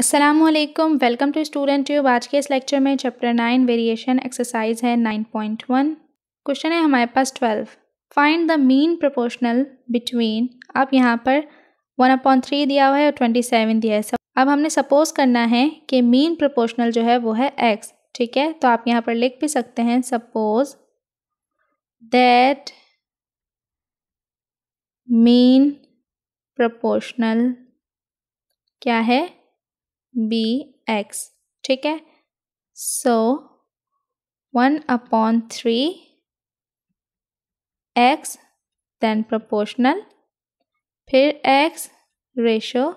Aslam welcome to student tube आज के इस लेक्चर में चैप्टर नाइन वेरिएशन एक्सरसाइज है नाइन पॉइंट वन क्वेश्चन है हमारे पास twelve find the mean proportional between अब यहाँ पर वन अपॉइंट थ्री दिया हुआ है और ट्वेंटी सेवन दिया है अब हमने सपोज करना है कि मीन प्रोपोर्शनल जो है वो है एक्स ठीक है तो आप यहाँ पर लिख भी सकते हैं सपोज दैट मीन प्रपोर्शनल क्या है बी एक्स ठीक है so one upon three X then proportional फिर एक्स रेशो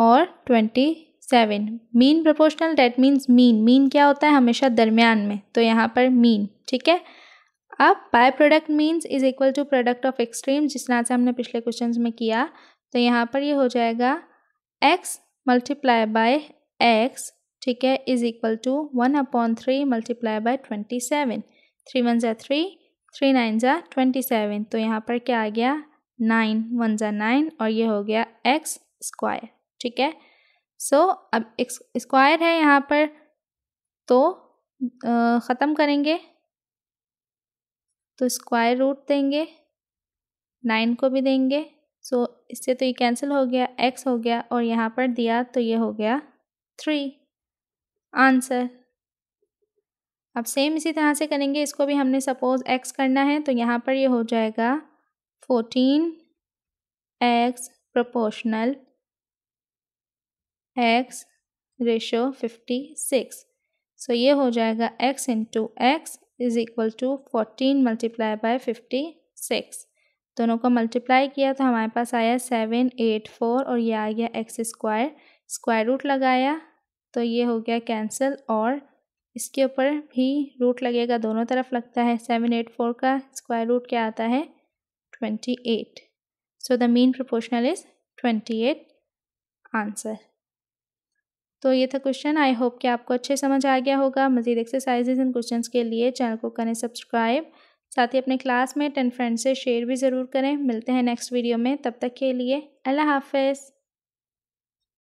और twenty seven mean proportional that means mean mean क्या होता है हमेशा दरमियान में तो यहाँ पर मीन ठीक है अब by product means is equal to product of extreme जिस तरह से हमने पिछले क्वेश्चन में किया तो यहाँ पर ये यह हो जाएगा एक्स मल्टीप्लाई बाय एक्स ठीक है is equal to one upon three multiply by twenty seven three one ज़ा थ्री थ्री नाइन ज़ा ट्वेंटी सेवन तो यहाँ पर क्या आ गया नाइन वन ज़ा नाइन और ये हो गया एक्स स्क्वायर ठीक है सो so, अब स्क्वायर है यहाँ पर तो ख़त्म करेंगे तो स्क्वायर रूट देंगे नाइन को भी देंगे सो so, इससे तो ये कैंसिल हो गया एक्स हो गया और यहाँ पर दिया तो ये हो गया थ्री आंसर अब सेम इसी तरह से करेंगे इसको भी हमने सपोज एक्स करना है तो यहाँ पर ये हो जाएगा fourteen X proportional X ratio fifty six so ये हो जाएगा X into X is equal to fourteen multiply by fifty six दोनों को मल्टीप्लाई किया तो हमारे पास आया सेवन एट फोर और ये आ गया एक्स स्क्वायर स्क्वायर रूट लगाया तो ये हो गया कैंसिल और इसके ऊपर भी रूट लगेगा दोनों तरफ लगता है सेवन एट फोर का स्क्वायर रूट क्या आता है twenty eight so the mean proportional is twenty eight answer तो ये था क्वेश्चन आई होप कि आपको अच्छे समझ आ गया होगा मजीद एक्सरसाइजेज इन क्वेश्चंस के लिए चैनल को करें सब्सक्राइब साथ ही अपने क्लासमेट एंड फ्रेंड से शेयर भी ज़रूर करें मिलते हैं नेक्स्ट वीडियो में तब तक के लिए अल्लाह हाफिज़